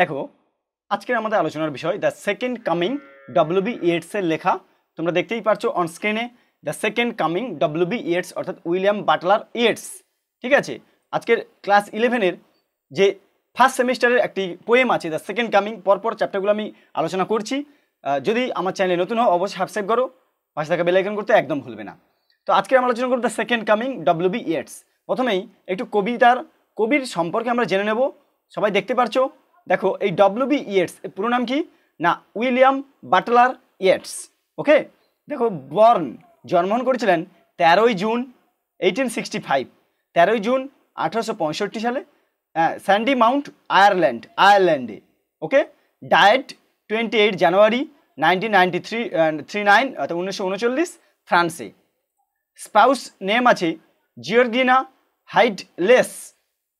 দেখো আজকের আমাদের আলোচনার বিষয় দ্য সেকেন্ড কামিং ডব্লিউবি ইয়েটসের লেখা তোমরা দেখতেই পারছো অন স্ক্রিনে the second coming W B Yeats অর্থাৎ উইলিয়াম বাটলার ইয়েটস ঠিক আছে আজকের ক্লাস ইলেভেনের যে ফার্স্ট সেমিস্টারের একটি পোয়েম আছে দ্য সেকেন্ড কামিং পরপর চ্যাপ্টারগুলো আমি আলোচনা করছি যদি আমার চ্যানেলে নতুন হও অবশ্যই সাবস্ক্রাইব করো পাশে থাকা বেলাইকন করতে একদম ভুলবে না তো আজকে আমরা আলোচনা করব the second coming W B Yeats প্রথমেই একটু কবিতার কবির সম্পর্কে আমরা জেনে নেব সবাই দেখতে পারছো দেখো এই ডব্লিউ বি ইয়েটস পুরো নাম কি না উইলিয়াম বাটলার ইয়েটস ওকে দেখো বর্ন জন্মগ্রহণ করেছিলেন তেরোই জুন এইটিন সিক্সটি ফাইভ তেরোই জুন আঠারোশো পঁয়ষট্টি সালে স্যান্ডি মাউন্ট আয়ারল্যান্ড আয়ারল্যান্ডে okay died twenty eight January nineteen ninety three three nine অর্থাৎ উনিশশো উনচল্লিশ ফ্রান্সে স্পাউস নেম আছে জিওর্গিনা লেস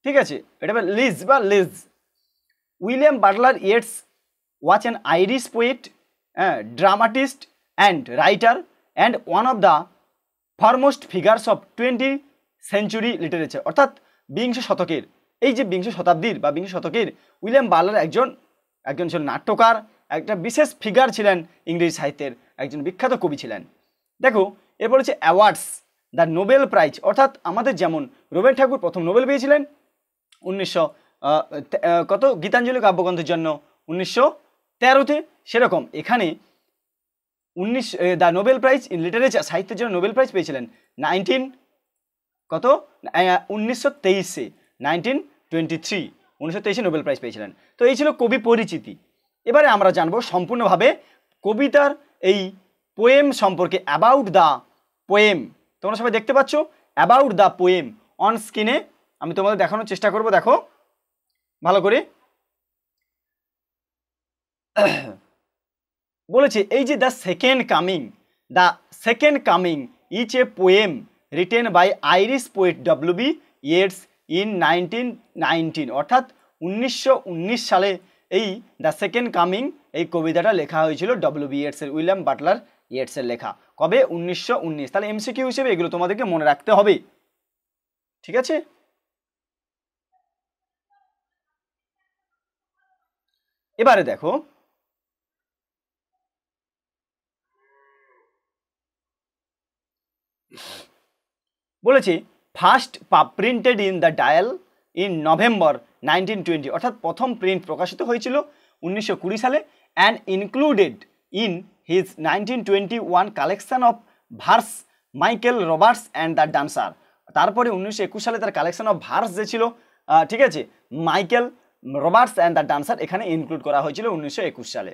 ঠিক আছে এটা লিজ বা লিজ William Butler Yeats was an Irish poet dramatist and writer and one of the foremost figures of twenty century literature অর্থাৎ বিংশ শতকের এই যে বিংশ শতাব্দীর বা বিংশ শতকের উইলিয়াম বার্লার একজন একজন ছিল নাট্যকার একটা বিশেষ ফিগার ছিলেন ইংরেজি সাহিত্যের একজন বিখ্যাত কবি ছিলেন দেখো এরপর হচ্ছে অ্যাওয়ার্ডস দ্য নোবেল প্রাইজ অর্থাৎ আমাদের যেমন রবীন্দ্র ঠাকুর প্রথম নোবেল পেয়েছিলেন উনিশশো কত গীতাঞ্জলি কাব্যগ্রন্থের জন্য উনিশশো তেরোতে সেরকম এখানে উনিশ the Nobel prize in literature সাহিত্যের জন্য নোবেল প্রাইজ পেয়েছিলেন নাইনটিন কত উনিশশো তেইশে নাইনটিন টোয়েন্টি থ্রি উনিশশো তেইশে নোবেল প্রাইজ পেয়েছিলেন তো এই ছিল কবি পরিচিতি এবারে আমরা জানব সম্পূর্ণভাবে কবিতার এই পোয়েম সম্পর্কে অ্যাবাউট দ্য পোয়েম তোমরা সবাই দেখতে পাচ্ছ অ্যাবাউট দ্য পোয়েম অন স্ক্রিনে আমি তোমাদের দেখানোর চেষ্টা করব দেখো ভালো করে বলেছি এই যে the second coming the second coming is a poem written by Irish poet W B Yeats in nineteen nineteen অর্থাৎ উনিশশো সালে এই দ্য সেকেন্ড কামিং এই কবিতাটা লেখা হয়েছিল ডব্লিউ বি ইয়েটসের উইলিয়াম বাটলার ইয়েটসের লেখা কবে উনিশশো তাহলে এমসিকিউ হিসেবে এগুলো তোমাদেরকে মনে রাখতে হবে ঠিক আছে এবারে দেখো বলেছি first printed in the Dial in November nineteen twenty অর্থাৎ প্রথম প্রিন্ট প্রকাশিত হয়েছিল উনিশশো কুড়ি সালে and included in his nineteen twenty one collection of verse Michael Robartes and the Dancer তারপরে উনিশশো একুশ সালে তার কালেকশান অফ ভার্স যে ছিল ঠিক আছে Michael Robartes and the Dancer এখানে ইনক্লুড করা হয়েছিল উনিশশো সালে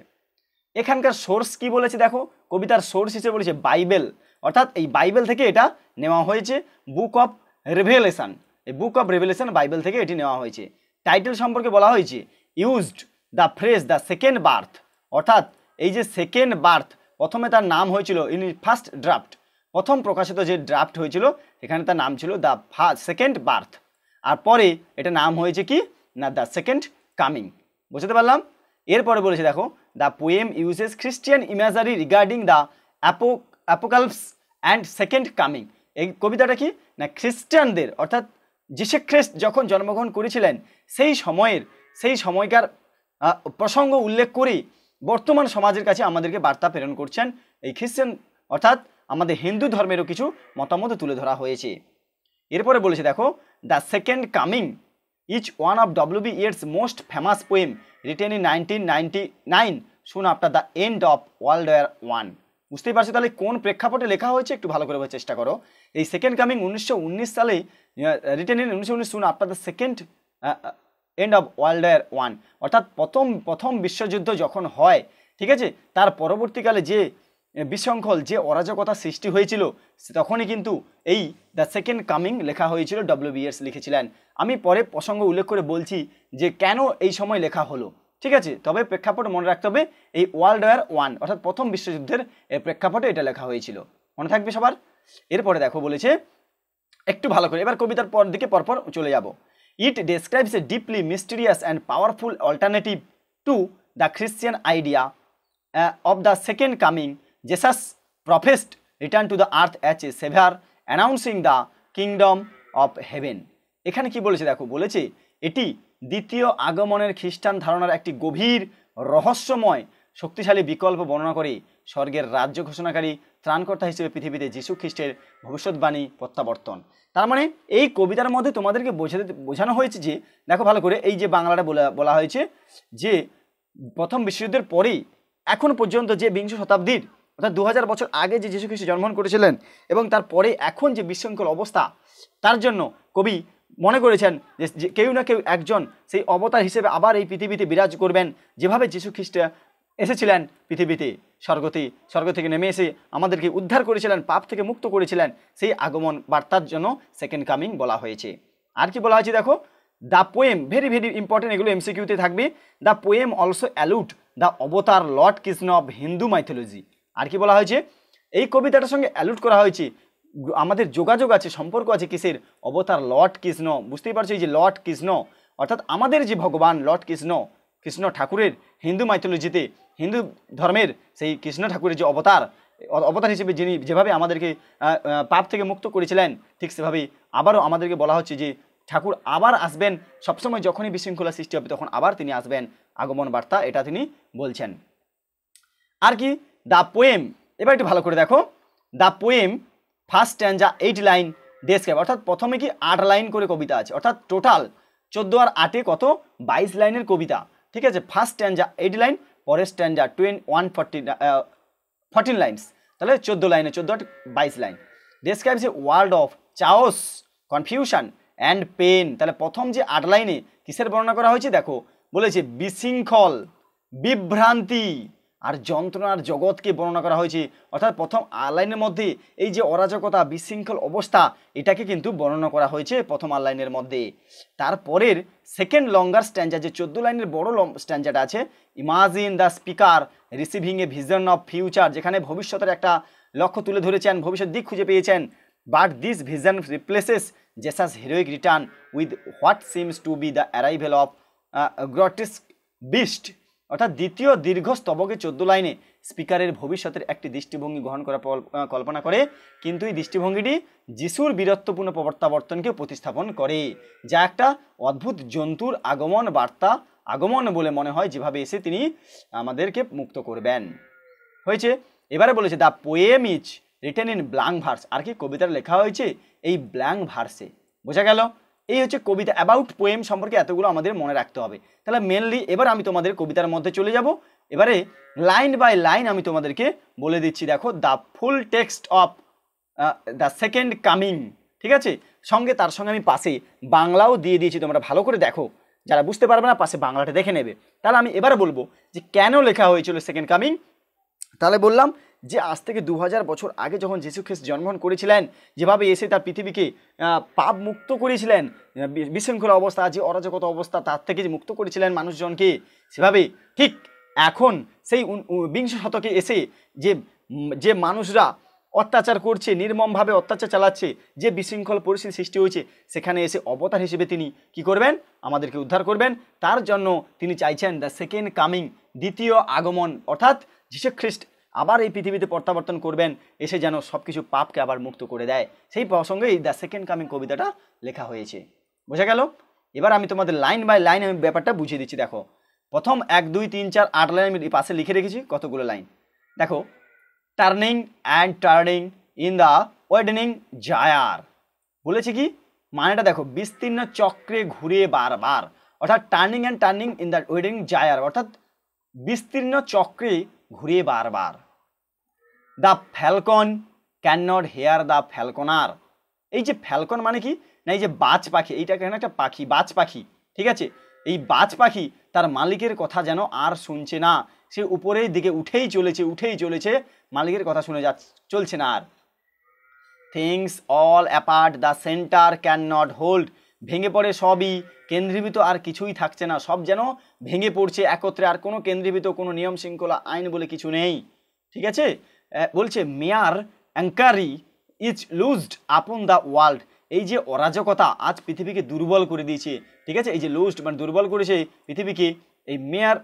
এখানকার সোর্স কি বলেছে দেখো কবিতার সোর্স হিসেবে বলেছে বাইবেল অর্থাৎ এই বাইবেল থেকে এটা নেওয়া হয়েছে বুক অফ রেভেলেশন এই বুক অফ রেভেলেশন বাইবেল থেকে এটি নেওয়া হয়েছে টাইটেল সম্পর্কে বলা হয়েছে used the phrase the second birth অর্থাৎ এই যে সেকেন্ড বার্থ প্রথমে তার নাম হয়েছিল ইন ফার্স্ট ড্রাফট প্রথম প্রকাশিত যে ড্রাফট হয়েছিল এখানে তার নাম ছিল দ্য ফার্স্ট সেকেন্ড বার্থ আর পরে এটা নাম হয়েছে কি না দ্য সেকেন্ড কামিং বুঝতে পারলাম এরপরে বলেছে দেখো the poem uses Christian imagery regarding the apo apocalypse and second coming এই কবিতাটা কি না খ্রিস্টানদের অর্থাৎ যিশু খ্রিস্ট যখন জন্মগ্রহণ করেছিলেন সেই সময়ের সেই সময়কার প্রসঙ্গ উল্লেখ করে বর্তমান সমাজের কাছে আমাদেরকে বার্তা প্রেরণ করছেন এই খ্রিস্টান অর্থাৎ আমাদের হিন্দু ধর্মেরও কিছু মতামত তুলে ধরা হয়েছে এরপরে বলেছে দেখো the second coming is each B Yeats most famous poem written in nineteen ninety nine soon after the end of World War One বুঝতেই পারছো তাহলে কোন প্রেক্ষাপটে লেখা হয়েছে একটু ভালো করে চেষ্টা করো এই সেকেন্ড কামিং উনিশশো সালে রিটেন ইন উনিশশো উনিশ soon after the second end of World War One অর্থাৎ প্রথম প্রথম বিশ্বযুদ্ধ যখন হয় ঠিক আছে তার পরবর্তীকালে যে বিশৃঙ্খল যে অরাজকতা সৃষ্টি হয়েছিল তখনই কিন্তু এই দ্য সেকেন্ড কামিং লেখা হয়েছিল ডব্লিউ বিএস লিখেছিলেন আমি পরে প্রসঙ্গ উল্লেখ করে বলছি যে কেন এই সময় লেখা হলো ঠিক আছে তবে প্রেক্ষাপট মনে রাখতে হবে এই ওয়ার্ল্ড ওয়ার ওয়ান অর্থাৎ প্রথম বিশ্বযুদ্ধের প্রেক্ষাপটে এটা লেখা হয়েছিল মনে থাকবে সবার এরপরে দেখো বলেছে একটু ভালো করে এবার কবিতার পর দিকে পরপর চলে যাব it describes a deeply mysterious and powerful alternative to the Christian idea of the second coming Jesus professed return to the earth as a savior announcing the kingdom of heaven এখানে কি বলেছে দেখো বলেছে এটি দ্বিতীয় আগমনের খ্রিস্টান ধারণার একটি গভীর রহস্যময় শক্তিশালী বিকল্প বর্ণনা করে স্বর্গের রাজ্য ঘোষণাকারী ত্রাণকর্তা হিসেবে পৃথিবীতে যীশু খ্রিস্টের ভবিষ্যৎবাণী প্রত্যাবর্তন তার মানে এই কবিতার মধ্যে তোমাদেরকে বোঝাতে বোঝানো হয়েছে যে দেখো ভালো করে এই যে বাংলাটা বলা হয়েছে যে প্রথম বিশ্বযুদ্ধের পরেই এখন পর্যন্ত যে বিংশ শতাব্দীর অর্থাৎ দু বছর আগে যে যীশু খ্রিস্ট জন্মগ্রহণ করেছিলেন এবং তারপরে এখন যে বিশৃঙ্খল অবস্থা তার জন্য কবি মনে করেছেন যে কেউ না কেউ একজন সেই অবতার হিসেবে আবার এই পৃথিবীতে বিরাজ করবেন যেভাবে যীশু খ্রিস্ট এসেছিলেন পৃথিবীতে স্বর্গতে স্বর্গ থেকে নেমে এসে আমাদেরকে উদ্ধার করেছিলেন পাপ থেকে মুক্ত করেছিলেন সেই আগমন বার্তার জন্য সেকেন্ড কামিং বলা হয়েছে আর কি বলা হয়েছে দেখো the poem very very important এগুলো এমসিকিউতে থাকবে the poem also allude the avatar Lord Krishna of Hindu mythology আর কি বলা হয়েছে এই কবিতাটার সঙ্গে অ্যালুট করা হয়েছে আমাদের যোগাযোগ আছে সম্পর্ক আছে কিসের অবতার লর্ড কৃষ্ণ বুঝতেই পারছো এই যে লর্ড কৃষ্ণ অর্থাৎ আমাদের যে ভগবান লর্ড কৃষ্ণ কৃষ্ণ ঠাকুরের হিন্দু মাইথোলজিতে হিন্দু ধর্মের সেই কৃষ্ণ ঠাকুরের যে অবতার অবতার হিসেবে যিনি যেভাবে আমাদেরকে পাপ থেকে মুক্ত করেছিলেন ঠিক সেভাবেই আবারও আমাদেরকে বলা হচ্ছে যে ঠাকুর আবার আসবেন সবসময় যখনই বিশৃঙ্খলা সৃষ্টি হবে তখন আবার তিনি আসবেন আগমন বার্তা এটা তিনি বলছেন আর কি দ্য পোয়েম এবার একটু ভালো করে দেখো the poem first stanza eight line describe অর্থাৎ প্রথমে কি আট লাইন করে কবিতা আছে অর্থাৎ টোটাল চোদ্দো আর আটে কত বাইশ লাইনের কবিতা ঠিক আছে ফার্স্ট স্ট্যান্ডা এইট লাইন পরের stanza twenty one forty fourteen lines তাহলে চোদ্দো লাইনে চোদ্দো আট বাইশ line describes a world of chaos confusion and pain তাহলে প্রথম যে আট লাইনে কিসের বর্ণনা করা হয়েছে দেখো বলেছে বিশৃঙ্খল বিভ্রান্তি আর যন্ত্রণার জগৎকে বর্ণনা করা হয়েছে অর্থাৎ প্রথম আলাইনের মধ্যে এই যে অরাজকতা বিশৃঙ্খল অবস্থা এটাকে কিন্তু বর্ণনা করা হয়েছে প্রথম আলাইনের মধ্যে তারপরের সেকেন্ড লঙ্গার স্ট্যান্ডার যে চোদ্দো লাইনের বড় স্ট্যান্ডার্ড আছে imagine the speaker receiving a vision of future যেখানে ভবিষ্যতের একটা লক্ষ্য তুলে ধরেছেন ভবিষ্যৎ দিক খুঁজে পেয়েছেন but this vision replaces Jesus heroic return with what seems to be the arrival of grotesque beast অর্থাৎ দ্বিতীয় দীর্ঘ স্তবকে চোদ্দ লাইনে স্পিকারের ভবিষ্যতের একটি দৃষ্টিভঙ্গি গ্রহণ করা কল্পনা করে কিন্তু এই দৃষ্টিভঙ্গিটি যিশুর বীরত্বপূর্ণ প্রত্যাবর্তনকে প্রতিস্থাপন করে যা একটা অদ্ভুত জন্তুর আগমন বার্তা আগমন বলে মনে হয় যেভাবে এসে তিনি আমাদেরকে মুক্ত করবেন হয়েছে এবারে বলেছে the poem is written in blank verse আর কি কবিতার লেখা হয়েছে এই ব্ল্যাঙ্ক ভার্সে বোঝা গেল এই হচ্ছে কবিতা অ্যাবাউট পোয়েম সম্পর্কে এতগুলো আমাদের মনে রাখতে হবে তাহলে মেনলি এবার আমি তোমাদের কবিতার মধ্যে চলে যাব এবারে লাইন বাই লাইন আমি তোমাদেরকে বলে দিচ্ছি দেখো the full text of the second coming ঠিক আছে সঙ্গে তার সঙ্গে আমি পাশে বাংলাও দিয়ে দিয়েছি তোমরা ভালো করে দেখো যারা বুঝতে পারবে না পাশে বাংলাটা দেখে নেবে তাহলে আমি এবার বলবো যে কেন লেখা হয়েছিল সেকেন্ড কামিং তাহলে বললাম যে আজ থেকে দু বছর আগে যখন যীশু খ্রিস্ট জন্মগ্রহণ করেছিলেন যেভাবে এসে তার পৃথিবীকে পাপ মুক্ত করেছিলেন বিশৃঙ্খলা অবস্থা যে অরাজকত অবস্থা তার থেকে যে মুক্ত করেছিলেন মানুষজনকে সেভাবে ঠিক এখন সেই বিংশ শতকে এসে যে যে মানুষরা অত্যাচার করছে নির্মমভাবে অত্যাচার চালাচ্ছে যে বিশৃঙ্খল পরিস্থিতি সৃষ্টি হয়েছে সেখানে এসে অবতার হিসেবে তিনি কি করবেন আমাদেরকে উদ্ধার করবেন তার জন্য তিনি চাইছেন দ্য সেকেন্ড কামিং দ্বিতীয় আগমন অর্থাৎ খ্রিস্ট আবার এই পৃথিবীতে প্রত্যাবর্তন করবেন এসে যেন সব কিছু পাপকে আবার মুক্ত করে দেয় সেই প্রসঙ্গেই দ্য সেকেন্ড কামিং কবিতাটা লেখা হয়েছে বোঝা গেল এবার আমি তোমাদের লাইন বাই লাইন আমি ব্যাপারটা বুঝিয়ে দিচ্ছি দেখো প্রথম এক দুই তিন চার আট লাইন আমি পাশে লিখে রেখেছি কতগুলো লাইন দেখো turning and turning in the widening gyre বলেছে কি মানেটা দেখো বিস্তীর্ণ চক্রে ঘুরে বারবার অর্থাৎ turning and turning in the widening gyre অর্থাৎ বিস্তীর্ণ চক্রে ঘুরে বারবার the falcon cannot hear the falconer এই যে ফ্যালকন মানে কি না এই যে বাজ পাখি এইটা কেন একটা পাখি বাজ পাখি ঠিক আছে এই বাজ পাখি তার মালিকের কথা যেন আর শুনছে না সে উপরের দিকে উঠেই চলেছে উঠেই চলেছে মালিকের কথা শুনে যা চলছে না আর things fall apart the centre cannot hold ভেঙে পড়ে সবই কেন্দ্রীভূত আর কিছুই থাকছে না সব যেন ভেঙে পড়ছে একত্রে আর কোনো কেন্দ্রীভূত কোনো নিয়ম শৃঙ্খলা আইন বলে কিছু নেই ঠিক আছে বলছে মেয়ার অ্যাঙ্কারি ইজ লুজড আপন দ্য ওয়ার্ল্ড এই যে অরাজকতা আজ পৃথিবীকে দুর্বল করে দিয়েছে ঠিক আছে এই যে লুজড মানে দুর্বল করেছে পৃথিবীকে এই মেয়ার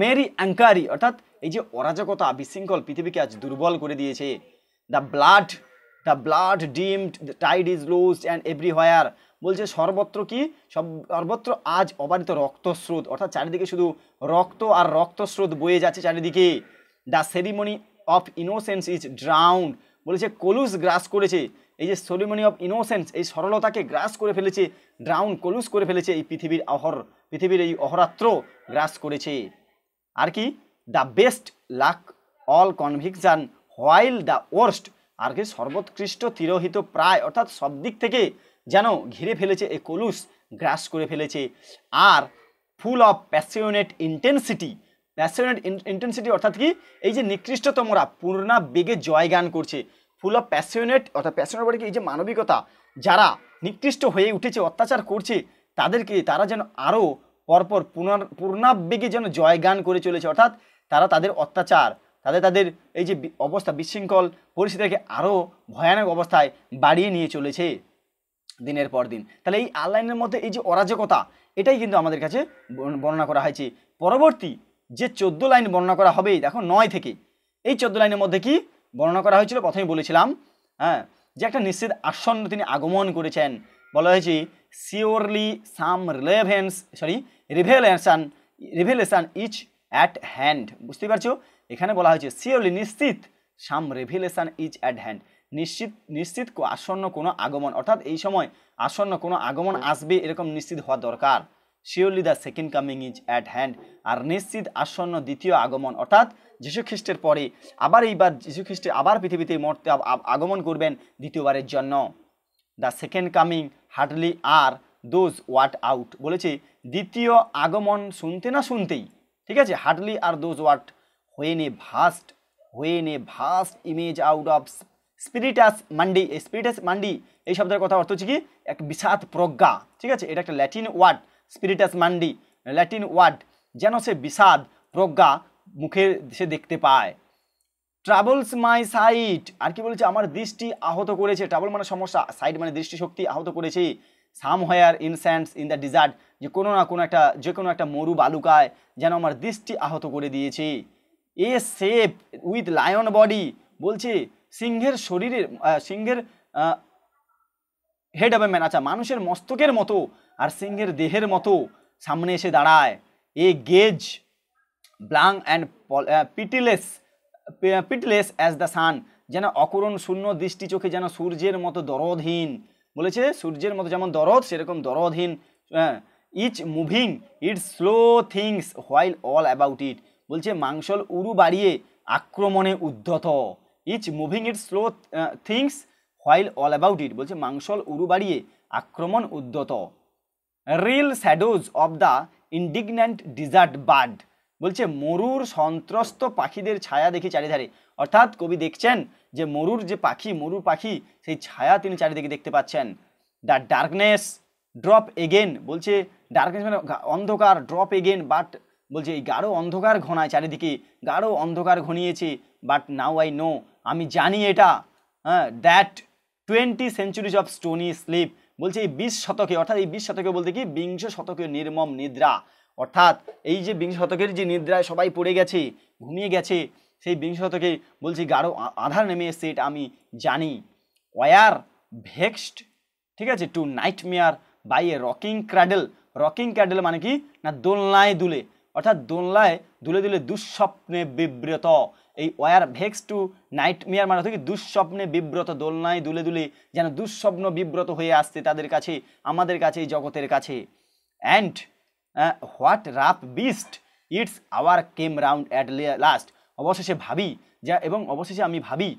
মেরি অ্যাঙ্কারি অর্থাৎ এই যে অরাজকতা বিশৃঙ্খল পৃথিবীকে আজ দুর্বল করে দিয়েছে the blood the blood dimmed tide is loosed and everywhere বলছে সর্বত্র কি সব সর্বত্র আজ অবারিত রক্তস্রোত অর্থাৎ চারিদিকে শুধু রক্ত আর রক্তস্রোত বয়ে যাচ্ছে চারিদিকে the ceremony of innocence is drowned বলেছে কলুস গ্রাস করেছে এই যে সেরিমনি অফ ইনোসেন্স এই সরলতাকে গ্রাস করে ফেলেছে ড্রাউন কলুস করে ফেলেছে এই পৃথিবীর অহর পৃথিবীর এই অহরাত্র গ্রাস করেছে আর কি the best lack all conviction while the worst আর কি সর্বোৎকৃষ্ট তিরোহিত প্রায় অর্থাৎ সব দিক থেকে যেন ঘিরে ফেলেছে এ কলুস গ্রাস করে ফেলেছে আর full of passionate intensity passionate intensity অর্থাৎ কি এই যে নিকৃষ্টতমরা পূর্ণা বেগে জয়গান করছে ফুল অফ প্যাসিওনেট অর্থাৎ প্যাসিওনেট বলে কি এই যে মানবিকতা যারা নিকৃষ্ট হয়ে উঠেছে অত্যাচার করছে তাদেরকে তারা যেন আরও পরপর পুনর পূর্ণাবেগে যেন জয়গান করে চলেছে অর্থাৎ তারা তাদের অত্যাচার তাদের তাদের এই যে অবস্থা বিশৃঙ্খল পরিস্থিতিকে আরও ভয়ানক অবস্থায় বাড়িয়ে নিয়ে চলেছে দিনের পর দিন তাহলে এই আনলাইনের মধ্যে এই যে অরাজকতা এটাই কিন্তু আমাদের কাছে বর্ণনা করা হয়েছে পরবর্তী যে চোদ্দ লাইন বর্ণনা করা হবে দেখো নয় থেকে এই চোদ্দ লাইনের মধ্যে কি বর্ণনা করা হয়েছিল প্রথমে বলেছিলাম হ্যাঁ যে একটা নিশ্চিত আসন্ন তিনি আগমন করেছেন বলা হয়েছে surely some relevance sorry revelation revelation is at hand বুঝতে পারছো এখানে বলা হয়েছে সিওলি নিশ্চিত some revelation is at hand নিশ্চিত নিশ্চিত আসন্ন কোনো আগমন অর্থাৎ এই সময় আসন্ন কোনো আগমন আসবে এরকম নিশ্চিত হওয়া দরকার surely the second coming is at hand আর নিশ্চিত আসন্ন দ্বিতীয় আগমন অর্থাৎ খ্রিস্টের পরে আবার এইবার খ্রিস্টের আবার পৃথিবীতে মর্তে আগমন করবেন দ্বিতীয়বারের জন্য the second coming hardly are those ওয়াট আউট বলেছে দ্বিতীয় আগমন শুনতে না শুনতেই ঠিক আছে হার্ডলি আর দোজ ওয়াট when a vast when a vast image out of Spiritus Mundi এই স্পিরিটাস মান্ডি এই শব্দের কথা অর্থ হচ্ছে কি এক বিষাদ প্রজ্ঞা ঠিক আছে এটা একটা Latin word Spiritus Mundi Latin word যেন সে বিষাদ প্রজ্ঞা মুখে সে দেখতে পায় ট্রাভেলস মাই সাইট আর কি বলেছে আমার দৃষ্টি আহত করেছে ট্রাভেল মানে সমস্যা সাইট মানে দৃষ্টিশক্তি আহত করেছে somewhere in sands in the desert যে কোনো না কোনো একটা যে কোনো একটা মরু বালুকায় যেন আমার দৃষ্টি আহত করে দিয়েছে a shape with lion body বলছে সিংহের শরীরের সিংহের হেড অব আচ্ছা মানুষের মস্তকের মতো আর সিংহের দেহের মতো সামনে এসে দাঁড়ায় a gaze blank and pitiless pitiless as the sun যেন অকরণ শূন্য দৃষ্টি চোখে যেন সূর্যের মতো দরদহীন বলেছে সূর্যের মতো যেমন দরদ সেরকম দরদহীন is moving it slow things while all about it বলছে মাংসল উরু বাড়িয়ে আক্রমণে উদ্ধত is moving it slow things while all about it বলছে মাংসল উরু বাড়িয়ে আক্রমণ উদ্ধত reel shadows of the indignant desert bird বলছে মরুর সন্ত্রস্ত পাখিদের ছায়া দেখি চারিধারে অর্থাৎ কবি দেখছেন যে মরুর যে পাখি মরুর পাখি সেই ছায়া তিনি চারিদিকে দেখতে পাচ্ছেন দ্য ডার্কনেস ড্রপ এগেন বলছে ডার্কনেস মানে অন্ধকার ড্রপ এগেন বাট বলছে এই গাঢ় অন্ধকার ঘনায় চারিদিকে গাঢ় অন্ধকার ঘনিয়েছে বাট নাও আই নো আমি জানি এটা হ্যাঁ that twenty centuries of stony sleep বলছে এই বিশ শতকে অর্থাৎ এই বিশ শতকে বলতে কি বিংশ শতকের নির্মম নিদ্রা অর্থাৎ এই যে বিংশ শতকের যে নিদ্রায় সবাই পড়ে গেছে ঘুমিয়ে গেছে সেই বিংশ শতকে বলছি গাঢ় আধার নেমে এসছে এটা আমি জানি ওয়ার ভেক্সড ঠিক আছে to nightmare by a rocking cradle rocking cradle মানে কি না দোলনায় দুলে অর্থাৎ দোলনায় দুলে দুলে দুঃস্বপ্নে বিব্রত এই were vexed to nightmare মানে কি দুঃস্বপ্নে বিব্রত দোলনায় দুলে দুলে যেন দুঃস্বপ্ন বিব্রত হয়ে আসছে তাদের কাছে আমাদের কাছে এই জগতের কাছে and what rough beast its hour came round at last অবশেষে ভাবি যা এবং অবশেষে আমি ভাবি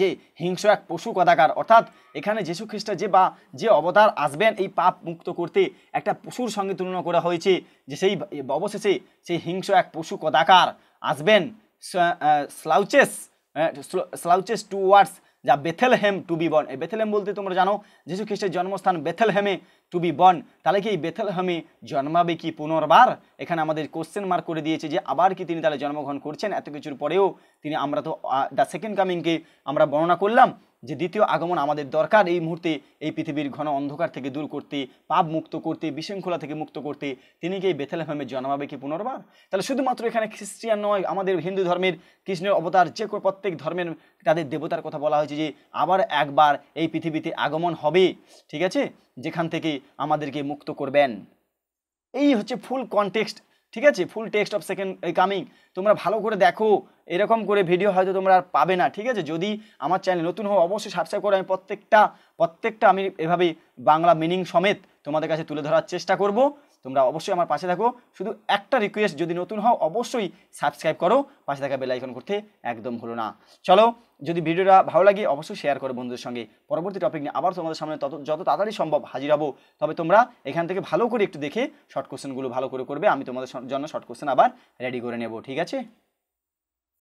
যে হিংস্র এক পশু কদাকার অর্থাৎ এখানে যীশু খ্রিস্ট যে বা যে অবতার আসবেন এই পাপ মুক্ত করতে একটা পশুর সঙ্গে তুলনা করা হয়েছে যে সেই অবশেষে সেই হিংস্র এক পশু কদাকার আসবেন স্লাউচেস স্লাউচেস টু ওয়ার্ডস যা বেথেলহেম টু বি বর্ন এই বেথেলহেম বলতে তোমরা জানো যিশু খ্রিস্টের জন্মস্থান বেথেলহেমে টু বি বর্ন তাহলে কি এই বেথেলহেমে জন্মাবে কি পুনর্বার এখানে আমাদের কোশ্চেন মার্ক করে দিয়েছে যে আবার কি তিনি তাহলে জন্মগ্রহণ করছেন এত কিছুর পরেও তিনি আমরা তো দ্য সেকেন্ড কামিংকে আমরা বর্ণনা করলাম যে দ্বিতীয় আগমন আমাদের দরকার এই মুহূর্তে এই পৃথিবীর ঘন অন্ধকার থেকে দূর করতে পাপ মুক্ত করতে বিশৃঙ্খলা থেকে মুক্ত করতে তিনি কি এই বেথেলহেমে জন্মাবে কি পুনর্বার তাহলে শুধুমাত্র এখানে খ্রিস্টিয়ান নয় আমাদের হিন্দু ধর্মের কৃষ্ণের অবতার যে প্রত্যেক ধর্মের তাদের দেবতার কথা বলা হয়েছে যে আবার একবার এই পৃথিবীতে আগমন হবে ঠিক আছে যেখান থেকে আমাদেরকে মুক্ত করবেন এই হচ্ছে ফুল কনটেক্সট ঠিক আছে full text of second coming তোমরা ভালো করে দেখো এরকম করে ভিডিও হয়তো তোমরা আর পাবে না ঠিক আছে যদি আমার চ্যানেল নতুন হও অবশ্যই সাবস্ক্রাইব করে আমি প্রত্যেকটা প্রত্যেকটা আমি এভাবে বাংলা মিনিং সমেত তোমাদের কাছে তুলে ধরার চেষ্টা করব তোমরা অবশ্যই আমার পাশে থাকো শুধু একটা রিকোয়েস্ট যদি নতুন হও অবশ্যই সাবস্ক্রাইব করো পাশে থাকা বেলাইকন করতে একদম ভুলো না চলো যদি ভিডিওটা ভালো লাগে অবশ্যই শেয়ার করো বন্ধুদের সঙ্গে পরবর্তী টপিক নিয়ে আবার তোমাদের সামনে তত যত তাড়াতাড়ি সম্ভব হাজির হবো তবে তোমরা এখান থেকে ভালো করে একটু দেখে শর্ট কোশ্চেনগুলো ভালো করে করবে আমি তোমাদের জন্য শর্ট কোশ্চেন আবার রেডি করে নেব ঠিক আছে